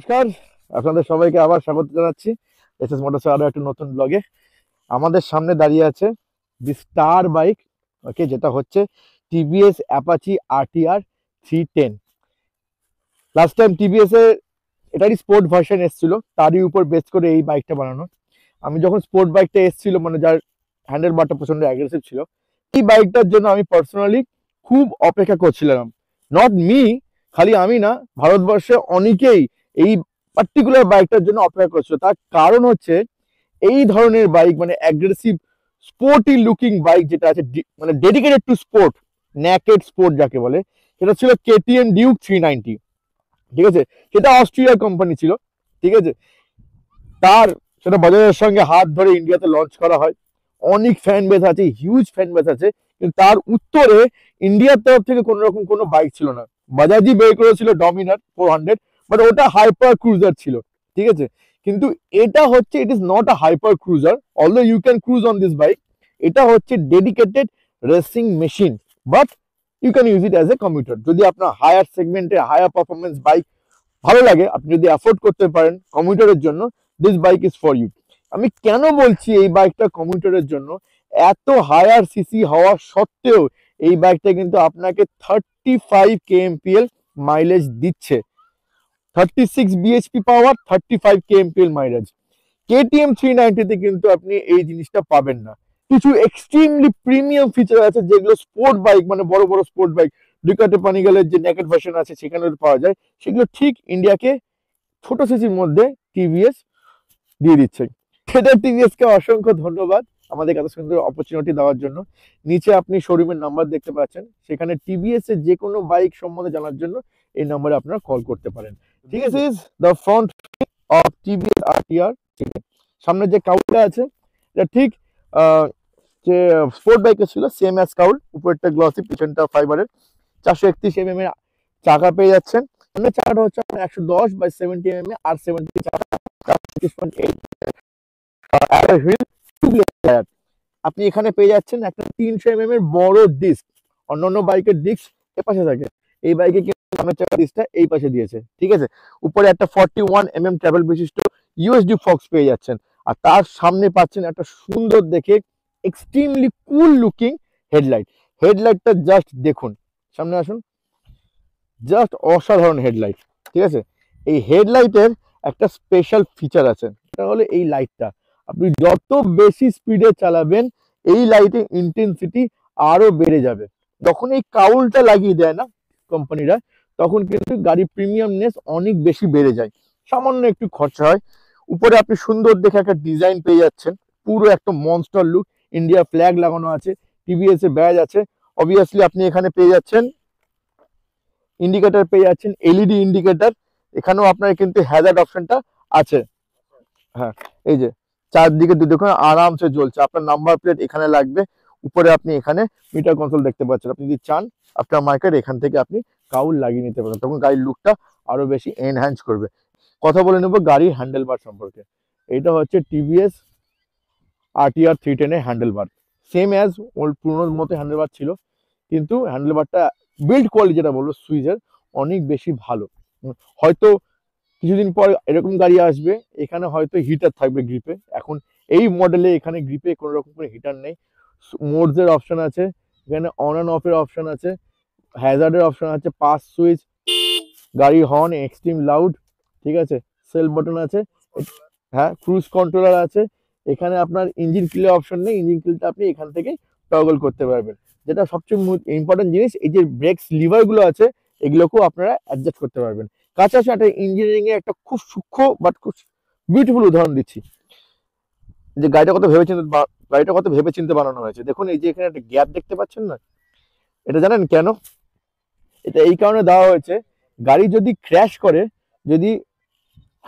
নমস্কার আপনাদের সবাইকে আবার স্বাগত জানাচ্ছি এস এস মোটরস আরও একটা নতুন ব্লগে আমাদের সামনে দাঁড়িয়ে আছে দি স্টার বাইক ওকে যেটা হচ্ছে TVS Apache RTR three ten last time টিভিএসের এটারই স্পোর্ট ভার্সন এসেছিল তারই উপর বেস করে এই বাইকটা বানানো আমি যখন স্পোর্ট বাইকটা এসেছিলো মানে যার হ্যান্ডেল বারটা প্রচণ্ড অ্যাগ্রেসিভ ছিল এই বাইকটার জন্য আমি পার্সোনালি খুব অপেক্ষা করছিলাম নট মি খালি আমি না ভারতবর্ষে অনেকেই এই পার্টিকুলার বাইকটার জন্য অপেক্ষা করছিল তার কারণ হচ্ছে এই ধরনের বাইক মানে অ্যাগ্রেসিভ স্পোর্টি লুকিং বাইক যেটা আছে মানে dedicated to sport naked sport যাকে বলে সেটা ছিল কেটিএম ডিউক থ্রি নাইনটি ঠিক আছে সেটা অস্ট্রিয়ার কোম্পানি ছিল ঠিক আছে তার সেটা বাজারের সঙ্গে হাত ধরে ইন্ডিয়াতে লঞ্চ করা হয় অনেক ফ্যান বেস আছে হিউজ ফ্যান বেস আছে কিন্তু তার উত্তরে ইন্ডিয়ার তরফ থেকে কোনো রকম কোনো বাইক ছিল না বাজাজই বের করেছিল ডমিনার ফোর হান্ড্রেড বাট ওটা হাইপার ক্রুজার ছিল ঠিক আছে কিন্তু এটা হচ্ছে it is not a hyper cruiser all you can cruise on this bike এটা হচ্ছে dedicated racing machine but you can use it as a commuter যদি আপনার হায়ার সেগমেন্টে হায়ার পারফরমেন্স বাইক ভালো লাগে আপনি যদি অ্যাফোর্ড করতে পারেন কম্পিউটারের জন্য this bike is for you আমি কেন বলছি এই বাইকটা কম্পিউটারের জন্য এত হায়ার সিসি হওয়া সত্ত্বেও এই বাইকটা কিন্তু আপনাকে থার্টি ফাইভ কেএমপিএল মাইলেজ দিচ্ছে thirty six BHP power thirty five K MPL mileage KTM three নাইনটিতে কিন্তু আপনি এই জিনিসটা পাবেন না কিছু এক্সট্রিমলি প্রিমিয়াম ফিচার আছে যেগুলো স্পোর্ট বাইক মানে বড় বড় স্পোর্ট বাইক ডুকাটে পানিগালের যে নেকেট ভার্সন আছে সেখানে পাওয়া যায় সেগুলো ঠিক ইন্ডিয়াকে ছোট সিসির মধ্যে টিভিএস দিয়ে দিচ্ছে সেটা টিভিএসকে অসংখ্য ধন্যবাদ আমাদের এত সুন্দর অপরচুনিটি দেওয়ার জন্য নিচে আপনি শোরুমের নাম্বার দেখতে পাচ্ছেন সেখানে টিভিএস এর যে কোনো বাইক সম্বন্ধে জানার জন্য এই নম্বরে আপনারা কল করতে পারেন This is the front of TBS RTR সামনে যে কাউলটা আছে এটা ঠিক যে স্পোর্ট বাইকের ছিল সেম এস কাউল উপরেরটা গ্লসি পিছনটা ফাইবারের চারশো একত্রিশ এম এর চাকা পেয়ে যাচ্ছেন সামনে চাকাটা হচ্ছে আপনার একশো দশ by seventy M A R seventy চাকা আপনি এখানে পেয়ে যাচ্ছেন একটা তিনশো এম এর বড় ডিস্ক অন্যান্য বাইকের ডিস্ক এ পাশে থাকে এই বাইকে কিন্তু সামনের চাকা ডিস্কটা এই পাশে দিয়েছে ঠিক আছে উপরে একটা forty one M M travel বিশিষ্ট ইউএসডি ফক্স পেয়ে যাচ্ছেন আর তার সামনে পাচ্ছেন একটা সুন্দর দেখে এক্সট্রিমলি কুল লুকিং হেডলাইট হেডলাইটটা জাস্ট দেখুন সামনে আসুন জাস্ট অসাধারণ হেডলাইট ঠিক আছে এই হেডলাইটের একটা স্পেশাল ফিচার আছে সেটা হলো এই লাইটটা আপনি যত বেশি স্পিডে চালাবেন এই লাইটের ইন্টেন্সিটি আরও বেড়ে যাবে যখন এই কাউলটা লাগিয়ে দেয় না কোম্পানিরা তখন কিন্তু গাড়ির প্রিমিয়ামনেস অনেক বেশি বেড়ে যায় সামান্য একটু খরচা হয় উপরে আপনি সুন্দর দেখে একটা ডিজাইন পেয়ে যাচ্ছেন পুরো একটা মনস্টার লুক ইন্ডিয়া ফ্ল্যাগ লাগানো আছে টিভিএস এর ব্যাজ আছে অবভিয়াসলি আপনি এখানে পেয়ে যাচ্ছেন ইন্ডিকেটার পেয়ে যাচ্ছেন এলইডি ইন্ডিকেটার e এখানেও আপনার কিন্তু হ্যাজার্ড অপশনটা আছে হ্যাঁ এই যে চারদিকে দেখুন আরামসে জ্বলছে আপনার নাম্বার প্লেট এখানে লাগবে উপরে আপনি এখানে মিটার কন্ট্রোল দেখতে পাচ্ছেন আপনি যদি চান আপনার মার্কেট এখান থেকে আপনি কাউল লাগিয়ে নিতে পারেন তখন গাড়ির লুকটা আরও বেশি এনহ্যান্স করবে কথা বলে নেব গাড়ির হ্যান্ডেল বার সম্পর্কে এটা হচ্ছে টিভিএস আরটিআর থ্রি টেনের handle bar same as old পুরোনোর মতো হ্যান্ডেল বার ছিল কিন্তু হ্যান্ডেল বারটা বিল্ড কোয়ালিটি যেটা বলবো সুইজের অনেক বেশি ভালো হয়তো কিছুদিন পর এরকম গাড়ি আসবে এখানে হয়তো হিটার থাকবে গ্রিপে এখন এই মডেলে এখানে গ্রিপে কোনো রকম করে হিটার নেই মোডসের অপশান আছে এখানে অন অ্যান্ড অফের অপশান আছে হ্যাজার্ডের অপশান আছে পাস সুইচ গাড়ি হর্ন এক্সট্রিম লাউড ঠিক আছে সেল বাটন আছে হ্যাঁ ক্রুজ কন্ট্রোলার আছে এখানে আপনার ইঞ্জিন কিলে অপশন নেই ইঞ্জিন কিলটা আপনি এখান থেকে টগল করতে পারবেন যেটা সবচেয়ে ইম্পর্টেন্ট জিনিস এই যে ব্রেকস লিভারগুলো আছে এগুলোকেও আপনারা অ্যাডজাস্ট করতে পারবেন কাছাকাছি একটা ইঞ্জিনিয়ারিংয়ে একটা খুব সূক্ষ্ম বাট খুব বিউটিফুল উদাহরণ দিচ্ছি যে গাড়িটা কত ভেবেছেন গাড়িটা কত ভেবে চিনতে বানানো হয়েছে দেখুন এই যে এখানে একটা গ্যাপ দেখতে পাচ্ছেন না এটা জানেন কেন এটা এই কারণে দেওয়া হয়েছে গাড়ি যদি ক্র্যাশ করে যদি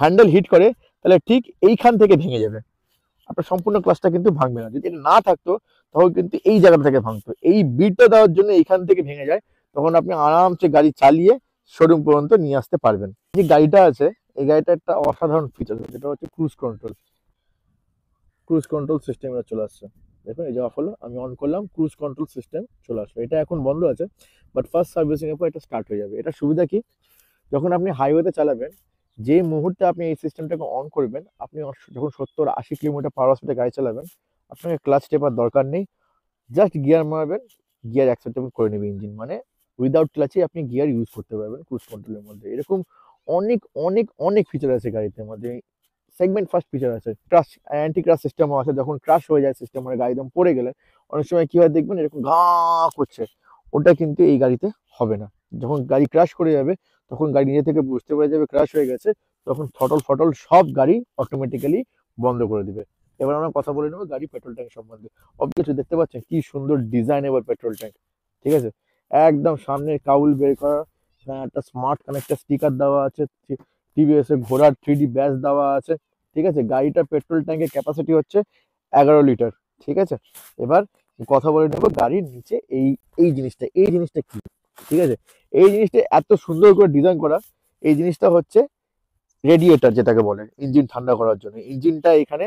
হ্যান্ডেল হিট করে তাহলে ঠিক এইখান থেকে ভেঙে যাবে আপনার সম্পূর্ণ ক্লাসটা কিন্তু ভাঙবে না যদি না থাকতো তখন কিন্তু এই জায়গাটা থেকে ভাঙতো এই বিটটা দেওয়ার জন্য এইখান থেকে ভেঙে যায় তখন আপনি আরামসে গাড়ি চালিয়ে শোরুম পর্যন্ত নিয়ে আসতে পারবেন যে গাড়িটা আছে এই গাড়িটা একটা অসাধারণ ফিচার যেটা হচ্ছে ক্রুজ কন্ট্রোল ক্রুজ কন্ট্রোল সিস্টেমটা চলে আসছে দেখুন এই যে অফ হলো আমি অন করলাম ক্রুজ কন্ট্রোল সিস্টেম চলে আসলো এটা এখন বন্ধ আছে বাট ফার্স্ট সার্ভিসিংয়ের পর এটা স্টার্ট হয়ে যাবে এটা সুবিধা কি যখন আপনি হাইওয়েতে চালাবেন যে মুহূর্তে আপনি এই সিস্টেমটাকে অন করবেন আপনি যখন সত্তর আশি কিলোমিটার পার স্পিডে গাড়ি চালাবেন আপনাকে ক্লাচ টেপার দরকার নেই জাস্ট গিয়ার মারবেন গিয়ার অ্যাক্সেপ্টেবল করে নেবে ইঞ্জিন মানে উইদাউট ক্লাচে আপনি গিয়ার ইউজ করতে পারবেন ক্রুজ কন্ট্রোলের মধ্যে এরকম অনেক অনেক অনেক ফিচার আছে গাড়িতে মধ্যে মানে সেগমেন্ট ফার্স্ট ফিচার আছে ক্রাশ অ্যান্টি ক্রাশ সিস্টেমও আছে যখন ক্রাশ হয়ে যায় সিস্টেম মানে গাড়ি একদম পড়ে গেলে অনেক সময় কী হয় দেখবেন এরকম ঘা করছে ওটা কিন্তু এই গাড়িতে হবে না যখন গাড়ি ক্রাশ করে যাবে তখন গাড়ি নিজে থেকে বুঝতে পেরে যাবে ক্রাশ হয়ে গেছে তখন ফটল ফটল সব গাড়ি অটোমেটিক্যালি বন্ধ করে দিবে এবার আমরা কথা বলে নেবো গাড়ি পেট্রোল ট্যাঙ্ক সম্বন্ধে অবভিয়াসলি দেখতে পাচ্ছেন কি সুন্দর ডিজাইন এবার পেট্রোল ট্যাঙ্ক ঠিক আছে একদম সামনে কাউল বের করা হ্যাঁ, একটা স্মার্ট কানেক্টার স্টিকার দেওয়া আছে ঘোরার ঘোড়ার ডি ব্যাস দেওয়া আছে ঠিক আছে গাড়িটা পেট্রোল ট্যাঙ্কের ক্যাপাসিটি হচ্ছে এগারো লিটার ঠিক আছে এবার কথা বলে নেবো গাড়ির নিচে এই এই জিনিসটা এই জিনিসটা কি ঠিক আছে এই জিনিসটা এত সুন্দর করে ডিজাইন করা এই জিনিসটা হচ্ছে রেডিয়েটার যেটাকে বলে ইঞ্জিন ঠান্ডা করার জন্য ইঞ্জিনটা এখানে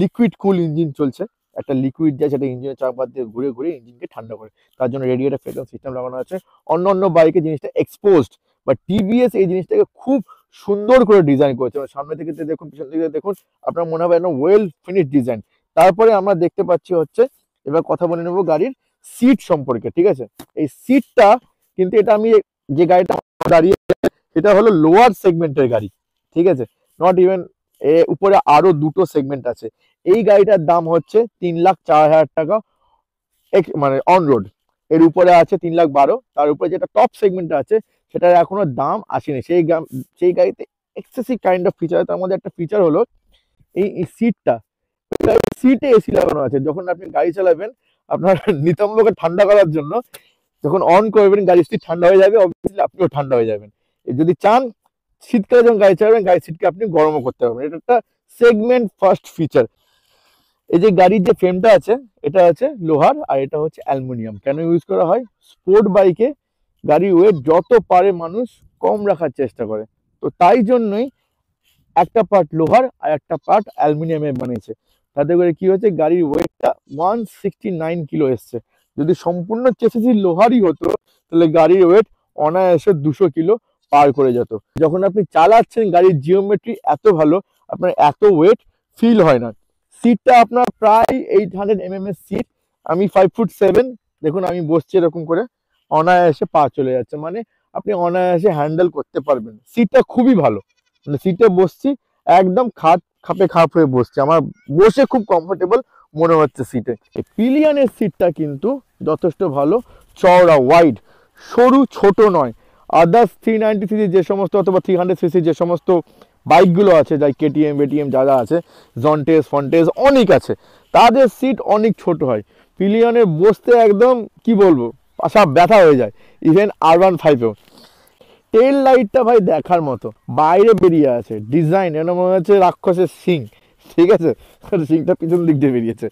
লিকুইড কুল ইঞ্জিন চলছে একটা লিকুইড দেয় সেটা ইঞ্জিনের চাকবাদ দিয়ে ঘুরে ঘুরে ইঞ্জিনকে ঠান্ডা করে তার জন্য রেডিয়েটার ফ্রেকন সিস্টেম লাগানো আছে অন্য অন্য বাইকে জিনিসটা এক্সপোজড বা টিভিএস এই জিনিসটাকে খুব সুন্দর করে ডিজাইন করেছে সামনে থেকে দেখুন পিছন দিকে দেখুন আপনার মনে হবে ওয়েল ফিনিশ ডিজাইন তারপরে আমরা দেখতে পাচ্ছি হচ্ছে এবার কথা বলে নেবো গাড়ির সিট সম্পর্কে ঠিক আছে এই সিটটা কিন্তু এটা আমি যে গাড়িটা দাঁড়িয়ে এটা হলো লোয়ার সেগমেন্টের গাড়ি ঠিক আছে নট ইভেন এ উপরে আরো দুটো সেগমেন্ট আছে এই গাড়িটার দাম হচ্ছে তিন লাখ চার হাজার টাকা মানে অন রোড এর উপরে আছে তিন লাখ বারো তার উপরে যেটা টপ সেগমেন্ট আছে সেটার এখনও দাম আসেনি সেই সেই গাড়িতে এক্সেসিভ কাইন্ড অফ ফিচার তার মধ্যে একটা ফিচার হলো এই সিটটা সিটে এসি লাগানো আছে যখন আপনি গাড়ি চালাবেন আপনার নিতম্বকে ঠান্ডা করার জন্য যখন অন করবেন গাড়ি সিট ঠান্ডা হয়ে যাবে অবভিয়াসলি আপনিও ঠান্ডা হয়ে যাবেন যদি চান শীতকালে যখন গাড়ি চালাবেন গাড়ির সিটকে আপনি গরমও করতে পারবেন এটা একটা সেগমেন্ট ফার্স্ট ফিচার এই যে গাড়ির যে ফ্রেমটা আছে এটা আছে লোহার আর এটা হচ্ছে অ্যালুমিনিয়াম কেন ইউজ করা হয় স্পোর্ট বাইকে গাড়ির ওয়েট যত পারে মানুষ কম রাখার চেষ্টা করে তো তাই জন্যই একটা পার্ট লোহার আর একটা পার্ট অ্যালুমিনিয়ামে বানিয়েছে তাতে করে কি হয়েছে গাড়ির ওয়েটটা ওয়ান সিক্সটি নাইন কিলো এসছে যদি সম্পূর্ণ চেসিসি লোহারই হতো তাহলে গাড়ির ওয়েট অনায়াসে দুশো কিলো পার করে যেত যখন আপনি চালাচ্ছেন গাড়ির জিওমেট্রি এত ভালো আপনার এত ওয়েট ফিল হয় না সিটটা আপনার প্রায় এইট হান্ড্রেড এম এম এর সিট আমি ফাইভ ফুট সেভেন দেখুন আমি বসছি এরকম করে অনায়াসে পা চলে যাচ্ছে মানে আপনি অনায়াসে হ্যান্ডেল করতে পারবেন সিটটা খুবই ভালো মানে সিটে বসছি একদম খাত খাপে খাপ হয়ে বসছি আমার বসে খুব কমফোর্টেবল মনে হচ্ছে সিটে এই পিলিয়ানের সিটটা কিন্তু যথেষ্ট ভালো চওড়া ওয়াইড সরু ছোট নয় আদার্স থ্রি নাইনটি সিসি যে সমস্ত অথবা থ্রি হান্ড্রেড সিসি যে সমস্ত বাইকগুলো আছে যাই কেটিএম বেটিএম যা যা আছে জন্টেজ ফন্টেস অনেক আছে তাদের সিট অনেক ছোট হয় পিলিয়নে বসতে একদম কি বলবো পাশা ব্যথা হয়ে যায় ইভেন আর ওয়ান ফাইভেও টেল লাইটটা ভাই দেখার মতো বাইরে বেরিয়ে আছে ডিজাইন এর মনে হচ্ছে রাক্ষসের সিং ঠিক আছে সিংটা পিছন দিক দিয়ে বেরিয়েছে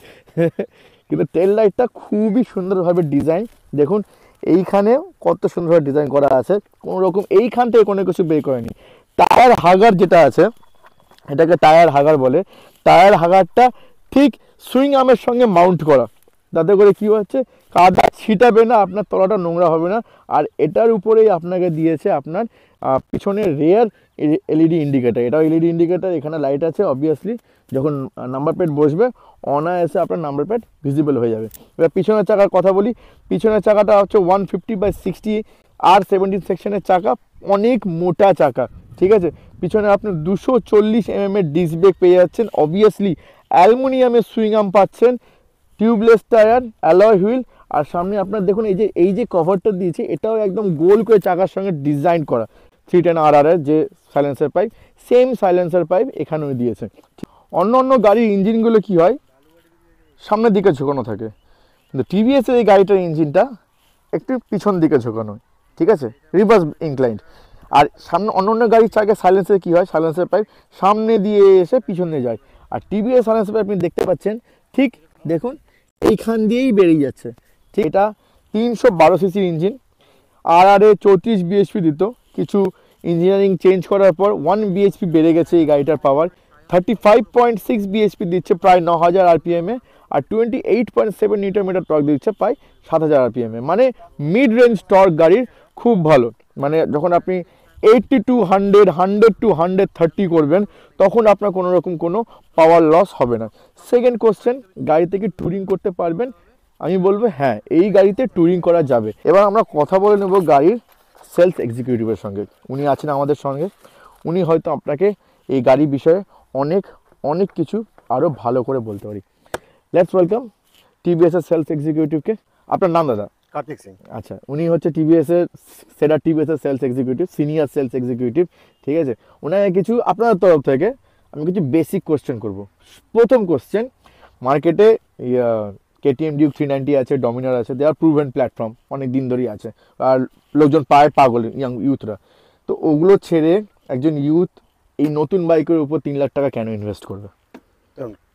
কিন্তু টেল লাইটটা খুবই সুন্দরভাবে ডিজাইন দেখুন এইখানে কত সুন্দরভাবে ডিজাইন করা আছে কোনো রকম এইখান থেকে কোনো কিছু বের করেনি টায়ার হাগার যেটা আছে এটাকে টায়ার হাগার বলে টায়ার হাগারটা ঠিক সুইং আমের সঙ্গে মাউন্ট করা যাতে করে কি হচ্ছে কাদা ছিটাবে না আপনার তলাটা নোংরা হবে না আর এটার উপরেই আপনাকে দিয়েছে আপনার পিছনে রেয়ার এলইডি ইন্ডিকেটার এটাও এলইডি ইন্ডিকেটার এখানে লাইট আছে অবভিয়াসলি যখন নাম্বার প্লেট বসবে অনায়াসে আপনার নাম্বার প্লেট ভিজিবল হয়ে যাবে এবার পিছনের চাকার কথা বলি পিছনের চাকাটা হচ্ছে ওয়ান ফিফটি বাই সিক্সটি আর সেভেন্টিন সেকশনের চাকা অনেক মোটা চাকা ঠিক আছে পিছনে আপনি দুশো চল্লিশ এম এম এর ডিসব্রেক পেয়ে যাচ্ছেন অবভিয়াসলি অ্যালমোনিয়ামের সুইং আম পাচ্ছেন টিউবলেস টায়ার অ্যালয় হুইল আর সামনে আপনার দেখুন এই যে এই যে কভারটা দিয়েছে এটাও একদম গোল করে চাকার সঙ্গে ডিজাইন করা থ্রি টেন আর আর যে silencer pipe same silencer pipe এখানেও দিয়েছে অন্য অন্য গাড়ির ইঞ্জিনগুলো কি হয় সামনের দিকে ঝোঁকানো থাকে কিন্তু টিভিএসের এই গাড়িটার ইঞ্জিনটা একটু পিছন দিকে ঝোঁকানো ঠিক আছে রিভার্স ইনক্লাইন্ড আর সামনে অন্য অন্য গাড়ির চাকে সাইলেন্সের কী হয় সাইলেন্সের পাইপ সামনে দিয়ে এসে পিছনে যায় আর টিভিএস সাইলেন্সের পাইপ আপনি দেখতে পাচ্ছেন ঠিক দেখুন এইখান দিয়েই বেরিয়ে যাচ্ছে ঠিক এটা তিনশো বারো সিসির ইঞ্জিন আর আর এ চৌত্রিশ বিএসপি দিত কিছু ইঞ্জিনিয়ারিং চেঞ্জ করার পর ওয়ান বিএসপি বেড়ে গেছে এই গাড়িটার power thirty five point six BSP দিচ্ছে প্রায় ন হাজার আরপিএমে আর twenty eight point seven newton meter torque দিচ্ছে প্রায় সাত হাজার আরপিএমে মানে মিড রেঞ্জ টর্ক গাড়ির খুব ভালো মানে যখন আপনি eighty two hundred hundred two hundred thirty করবেন তখন আপনার কোনো রকম কোনো পাওয়ার লস হবে না সেকেন্ড কোশ্চেন গাড়িতে কি ট্যুরিং করতে পারবেন আমি বলবো হ্যাঁ এই গাড়িতে ট্যুরিং করা যাবে এবার আমরা কথা বলে নেব গাড়ির সেলস এক্সিকিউটিভের সঙ্গে উনি আছেন আমাদের সঙ্গে উনি হয়তো আপনাকে এই গাড়ি বিষয়ে অনেক অনেক কিছু আরও ভালো করে বলতে পারি লেটস ওয়েলকাম টিভিএসের সেলস এক্সিকিউটিভকে আপনার নাম দাদা কার্তিক সিং আচ্ছা উনি হচ্ছে টিভিএস এর সেডার টিভিএস এর sales executive senior sales executive ঠিক আছে ওনাকে কিছু আপনার তরফ থেকে আমি কিছু বেসিক কোশ্চেন করব প্রথম কোশ্চেন মার্কেটে কেটিএম ডিউক থ্রি নাইনটি আছে ডমিনার আছে দে আর প্রুভেন প্ল্যাটফর্ম অনেক দিন ধরেই আছে আর লোকজন পায় পাগল ইয়াং ইউথরা তো ওগুলো ছেড়ে একজন ইউথ এই নতুন বাইকের উপর তিন লাখ টাকা কেন ইনভেস্ট করবে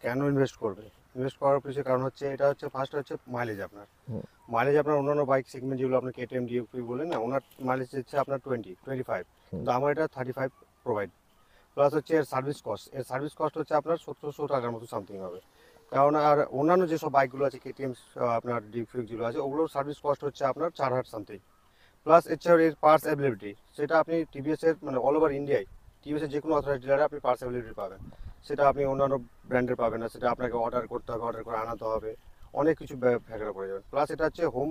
কেন ইনভেস্ট করবে ইনভেস্ট করার পিছনে কারণ হচ্ছে এটা হচ্ছে ফার্স্ট হচ্ছে মাইলেজ আপনার মাইলেজ আপনার অন্যান্য বাইক সেগমেন্ট যেগুলো আপনার কেটিএম ডিএফি বলেন না ওনার মাইলেজ হচ্ছে আপনার টোয়েন্টি টোয়েন্টি ফাইভ কিন্তু আমার এটা থার্টি ফাইভ প্রোভাইড প্লাস হচ্ছে এর সার্ভিস কস্ট এর সার্ভিস কস্ট হচ্ছে আপনার সতেরোশো টাকার মতো সামথিং হবে কারণ আর অন্যান্য যেসব বাইকগুলো আছে কেটিএম আপনার ডিফিউকগুলো আছে ওগুলোর সার্ভিস কস্ট হচ্ছে আপনার চার হাজার সামথিং প্লাস হচ্ছে এর পার্স অ্যাভেলেবিলিটি সেটা আপনি টিভিএসের মানে অল ওভার ইন্ডিয়ায় টিভিএসের যে কোনো অথরাইজ ডিলারে আপনি পার্স অ্যাভেলেবিলিটি পাবেন সেটা আপনি অন্যান্য ব্র্যান্ডের পাবেন না সেটা আপনাকে অর্ডার করতে হবে অর্ডার করে আনাতে হবে অনেক কিছু ফ্যাকড়া পড়ে যাবে প্লাস এটা হচ্ছে হোম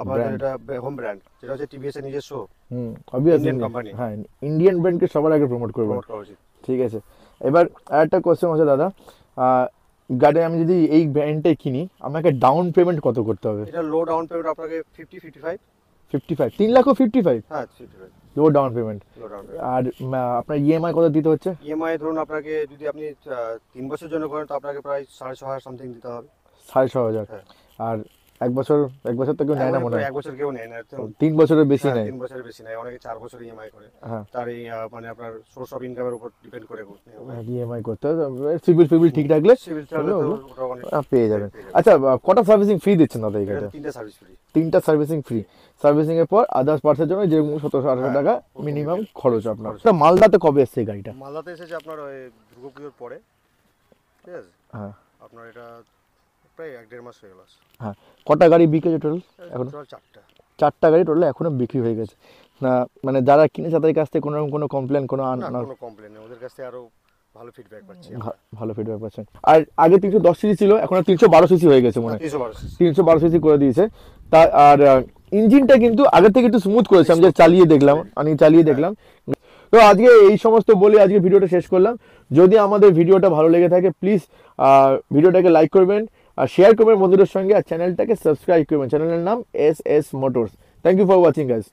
আবার এটা হোম ব্র্যান্ড যেটা হচ্ছে টিভিএস এর নিজস্ব হুম ইন্ডিয়ান কোম্পানি হ্যাঁ ইন্ডিয়ান ব্র্যান্ডকে সবার আগে প্রমোট করবে করা উচিত ঠিক আছে এবার আরেকটা কোয়েশ্চেন আছে দাদা গাড়ি আমি যদি এই ব্র্যান্ডটাই কিনি আমাকে ডাউন পেমেন্ট কত করতে হবে এটা লো ডাউন পেমেন্ট আপনাকে fifty fifty five fifty five তিন লাখও ফিফটি ফাইভ হ্যাঁ fifty five low down payment আর আপনার ইএমআই e কত দিতে হচ্ছে ইএমআই e ধরুন আপনাকে যদি আপনি তিন বছরের জন্য করেন তো আপনাকে প্রায় সাড়ে ছ হাজার সামথিং দিতে হবে সাড়ে ছ হাজার হ্যাঁ। আর এক বছর এক বছর তো কেউ নেয় না মনে হয় এক বছর কেউ নেয় না তিন বছরের বেশি হ্যাঁ, নেয় তিন বছরের বেশি নেয় অনেকে চার বছর ইএমআই করে হ্যাঁ। তার এই মানে আপনার সোর্স অফ ইনকামের উপর ডিপেন্ড করে করতে ইএমআই হ্যাঁ, করতে হবে সিভিল ফিবিল ঠিক রাখলে পেয়ে যাবেন আচ্ছা কটা সার্ভিসিং ফ্রি দিচ্ছেন দাদা এই তিনটা সার্ভিস ফ্রি তিনটা সার্ভিসিং ফ্রি সার্ভিসিং এর পর আদার্স পার্টসের জন্য যে সতেরোশো আঠারো টাকা মিনিমাম খরচ আপনার মালদাতে কবে এসছে গাড়িটা মালদাতে এসেছে আপনার দুর্গাপুজোর পরে ঠিক আছে হ্যাঁ আপনার এটা প্রায় এক দেড় মাস হয়ে গেল হ্যাঁ কটা গাড়ি বিক্রি হয়েছে টোটাল এখন চারটা চারটা গাড়ি টোটাল এখনও বিক্রি হয়ে গেছে না মানে যারা কিনেছে তাদের কাছ থেকে কোনো রকম কোনো কমপ্লেন কোনো কোনো কমপ্লেন নেই ওদের কাছ থেকে আরও ভালো ফিডব্যাক পাচ্ছি ভালো ফিডব্যাক পাচ্ছেন আর আগে তিনশো দশ সিসি ছিল এখন তিনশো বারো সিসি হয়ে গেছে মনে হয় তিনশো বারো সিসি করে দিয়েছে তা আর ইঞ্জিনটা কিন্তু আগের থেকে একটু স্মুথ করেছে আমি চালিয়ে দেখলাম হ্যাঁ। আমি চালিয়ে দেখলাম তো আজকে এই সমস্ত বলে আজকে ভিডিওটা শেষ করলাম যদি আমাদের ভিডিওটা ভালো লেগে থাকে প্লিজ ভিডিওটাকে লাইক করবেন আর শেয়ার করবেন বন্ধুদের সঙ্গে আর চ্যানেলটাকে সাবস্ক্রাইব করবেন চ্যানেলের নাম S S Motors thank you for watching guys